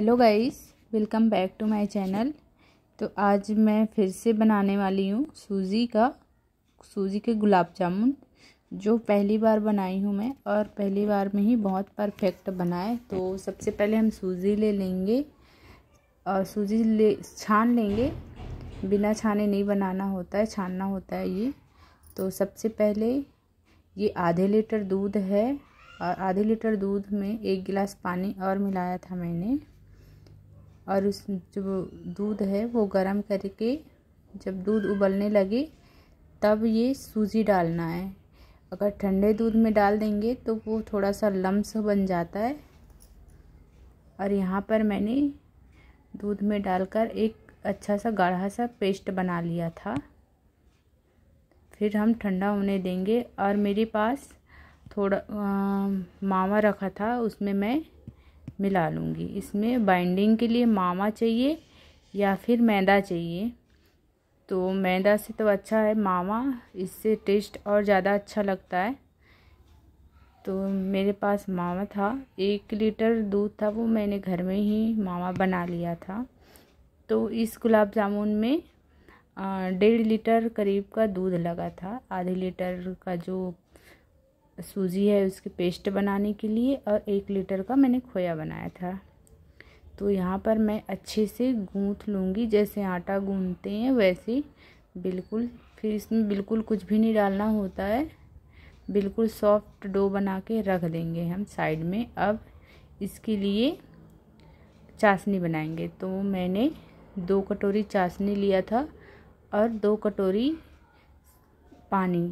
hello guys welcome back to my channel तो आज मैं फिर से बनाने वाली हूँ सूजी का सूजी के गुलाब जामुन जो पहली बार बनाई हूँ मैं और पहली बार में ही बहुत परफेक्ट बनाए तो सबसे पहले हम सूजी ले लेंगे और सूजी ले छान लेंगे बिना छाने नहीं बनाना होता है छानना होता है ये तो सबसे पहले ये आधे लीटर दूध है और आधे लीटर दूध में एक गिलास पानी और मिलाया था मैंने और उस जो दूध है वो गर्म करके जब दूध उबलने लगे तब ये सूजी डालना है अगर ठंडे दूध में डाल देंगे तो वो थोड़ा सा लम्स बन जाता है और यहाँ पर मैंने दूध में डालकर एक अच्छा सा गाढ़ा सा पेस्ट बना लिया था फिर हम ठंडा होने देंगे और मेरे पास थोड़ा आ, मावा रखा था उसमें मैं मिला लूँगी इसमें बाइंडिंग के लिए मामा चाहिए या फिर मैदा चाहिए तो मैदा से तो अच्छा है मामा इससे टेस्ट और ज़्यादा अच्छा लगता है तो मेरे पास मामा था एक लीटर दूध था वो मैंने घर में ही मामा बना लिया था तो इस गुलाब जामुन में डेढ़ लीटर करीब का दूध लगा था आधे लीटर का जो सूजी है उसके पेस्ट बनाने के लिए और एक लीटर का मैंने खोया बनाया था तो यहाँ पर मैं अच्छे से गूँथ लूँगी जैसे आटा गूँधते हैं वैसे बिल्कुल फिर इसमें बिल्कुल कुछ भी नहीं डालना होता है बिल्कुल सॉफ्ट डो बना के रख देंगे हम साइड में अब इसके लिए चाशनी बनाएंगे तो मैंने दो कटोरी चाशनी लिया था और दो कटोरी पानी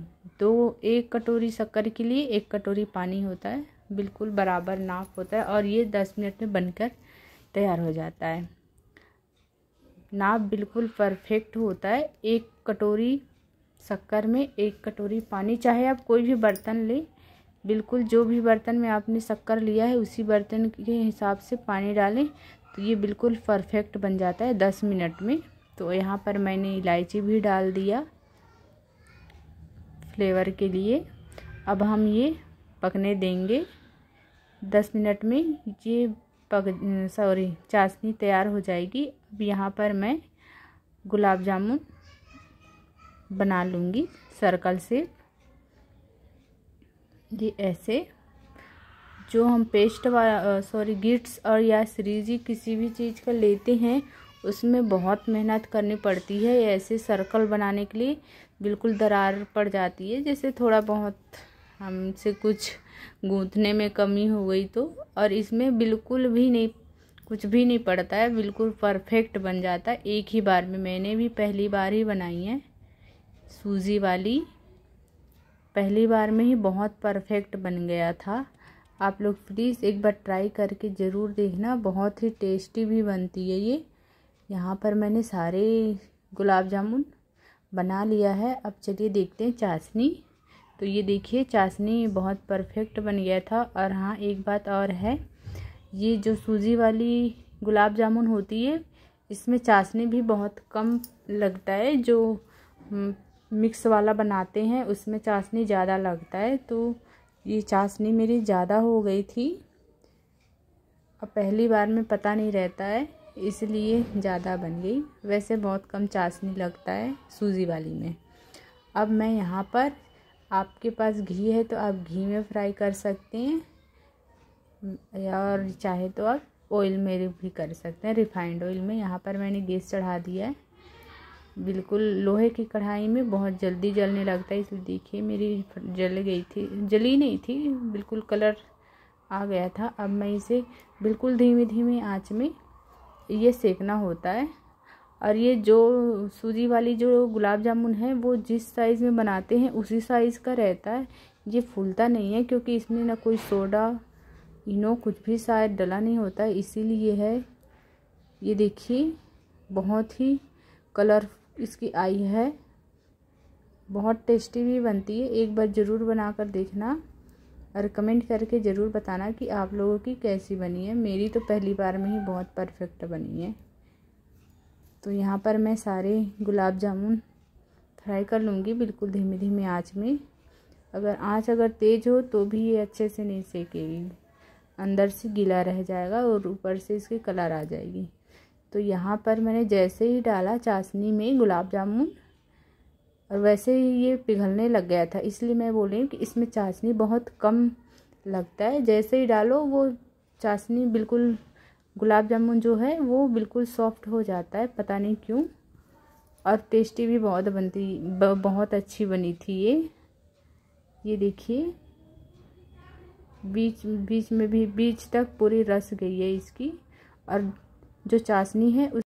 दो एक कटोरी शक्कर के लिए एक कटोरी पानी होता है बिल्कुल बराबर नाप होता है और ये दस मिनट में बनकर तैयार हो जाता है नाप बिल्कुल परफेक्ट होता है एक कटोरी शक्कर में एक कटोरी पानी चाहे आप कोई भी बर्तन लें बिल्कुल जो भी बर्तन में आपने शक्कर लिया है उसी बर्तन के हिसाब से पानी डालें तो ये बिल्कुल परफेक्ट बन जाता है दस मिनट में तो यहाँ पर मैंने इलायची भी डाल दिया फ्लेवर के लिए अब हम ये पकने देंगे दस मिनट में ये पक सॉरी चाशनी तैयार हो जाएगी अब यहाँ पर मैं गुलाब जामुन बना लूँगी सर्कल से ये ऐसे जो हम पेस्ट सॉरी गिट्स और या सीरीजी किसी भी चीज़ का लेते हैं उसमें बहुत मेहनत करनी पड़ती है ऐसे सर्कल बनाने के लिए बिल्कुल दरार पड़ जाती है जैसे थोड़ा बहुत हमसे कुछ गूँथने में कमी हो गई तो और इसमें बिल्कुल भी नहीं कुछ भी नहीं पड़ता है बिल्कुल परफेक्ट बन जाता है एक ही बार में मैंने भी पहली बार ही बनाई है सूजी वाली पहली बार में ही बहुत परफेक्ट बन गया था आप लोग प्लीज़ एक बार ट्राई करके ज़रूर देखना बहुत ही टेस्टी भी बनती है ये यहाँ पर मैंने सारे गुलाब जामुन बना लिया है अब चलिए देखते हैं चाशनी तो ये देखिए चाशनी बहुत परफेक्ट बन गया था और हाँ एक बात और है ये जो सूजी वाली गुलाब जामुन होती है इसमें चाशनी भी बहुत कम लगता है जो मिक्स हम्म, वाला बनाते हैं उसमें चाशनी ज़्यादा लगता है तो ये चाशनी मेरी ज़्यादा हो गई थी अब पहली बार में पता नहीं रहता है इसलिए ज़्यादा बन गई वैसे बहुत कम चाशनी लगता है सूजी वाली में अब मैं यहाँ पर आपके पास घी है तो आप घी में फ्राई कर सकते हैं और चाहे तो आप ऑयल में भी कर सकते हैं रिफाइंड ऑयल में यहाँ पर मैंने गैस चढ़ा दिया है बिल्कुल लोहे की कढ़ाई में बहुत जल्दी जलने लगता है इसलिए देखिए मेरी जल गई थी जली नहीं थी बिल्कुल कलर आ गया था अब मैं इसे बिल्कुल धीमे धीमे आँच में ये सेकना होता है और ये जो सूजी वाली जो गुलाब जामुन है वो जिस साइज़ में बनाते हैं उसी साइज़ का रहता है ये फूलता नहीं है क्योंकि इसमें ना कोई सोडा इनो कुछ भी शायद डला नहीं होता है इसीलिए है ये देखिए बहुत ही कलर इसकी आई है बहुत टेस्टी भी बनती है एक बार ज़रूर बना कर देखना और कमेंट करके ज़रूर बताना कि आप लोगों की कैसी बनी है मेरी तो पहली बार में ही बहुत परफेक्ट बनी है तो यहाँ पर मैं सारे गुलाब जामुन फ्राई कर लूँगी बिल्कुल धीमे धीमे आँच में अगर आँच अगर तेज़ हो तो भी ये अच्छे से नहीं सेकेगी अंदर से गीला रह जाएगा और ऊपर से इसकी कलर आ जाएगी तो यहाँ पर मैंने जैसे ही डाला चाशनी में गुलाब जामुन और वैसे ही ये पिघलने लग गया था इसलिए मैं बोल रही हूँ कि इसमें चाशनी बहुत कम लगता है जैसे ही डालो वो चाशनी बिल्कुल गुलाब जामुन जो है वो बिल्कुल सॉफ्ट हो जाता है पता नहीं क्यों और टेस्टी भी बहुत बनती बहुत अच्छी बनी थी ये ये देखिए बीच बीच में भी बीच तक पूरी रस गई है इसकी और जो चाशनी है उस